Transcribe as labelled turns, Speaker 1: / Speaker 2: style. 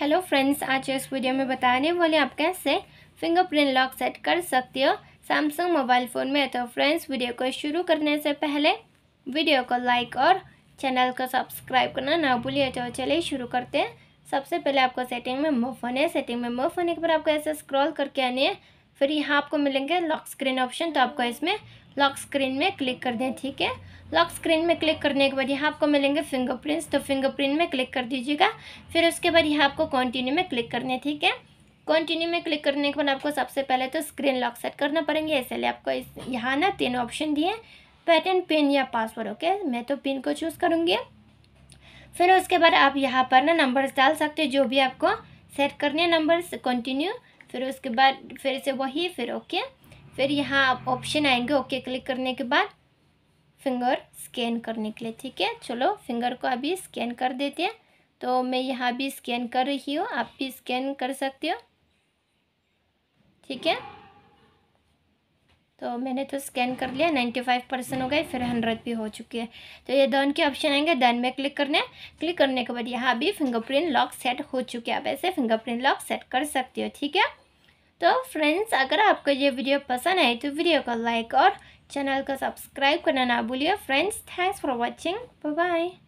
Speaker 1: hello friends आज इस video में बताने वाले आप कैसे फिंगरप्रिंट लॉक सेट कर सकते हो सैमसंग मोबाइल फ़ोन में तो फ्रेंड्स वीडियो को शुरू करने से पहले वीडियो को लाइक और चैनल को सब्सक्राइब करना ना भूलिए तो चलिए शुरू करते हैं सबसे पहले आपको सेटिंग में मूव होने है सेटिंग में मूव होने के बाद आपको ऐसे स्क्रॉल करके आनी है फिर यहाँ आपको मिलेंगे लॉक स्क्रीन ऑप्शन तो आपको इसमें लॉक स्क्रीन में क्लिक कर दें ठीक है लॉक स्क्रीन में क्लिक करने के बाद यहाँ आपको मिलेंगे फिंगरप्रिंट्स तो फिंगरप्रिंट में क्लिक कर दीजिएगा फिर उसके बाद यहाँ आपको कंटिन्यू में क्लिक करने हैं ठीक है कंटिन्यू में क्लिक करने के बाद आपको सबसे पहले तो स्क्रीन लॉक सेट करना पड़ेंगे इसलिए आपको इस यहाँ ना तीन ऑप्शन दिए पैटर्न पिन या पासवर्ड ओके मैं तो पिन को चूज़ करूँगी फिर उसके बाद आप यहाँ पर ना नंबर्स डाल सकते हो जो भी आपको सेट करने नंबर्स कंटिन्यू फिर उसके बाद फिर से वही फिर ओके फिर यहाँ आप ऑप्शन आएंगे ओके क्लिक करने के बाद फिंगर स्कैन करने के लिए ठीक है चलो फिंगर को अभी स्कैन कर देते हैं तो मैं यहाँ भी स्कैन कर रही हूँ आप भी स्कैन कर सकते हो ठीक है तो मैंने तो स्कैन कर लिया नाइन्टी फाइव परसेंट हो गए फिर हंड्रेड भी हो चुकी है तो ये डन के ऑप्शन आएंगे डन में क्लिक करने क्लिक करने के बाद यहाँ भी फिंगरप्रिंट लॉक सेट हो चुके हैं आप ऐसे फिंगरप्रिंट लॉक सेट कर सकते हो ठीक है तो फ्रेंड्स अगर आपको ये वीडियो पसंद आए तो वीडियो को लाइक और चैनल को सब्सक्राइब करना ना भूलिए friends thanks for watching bye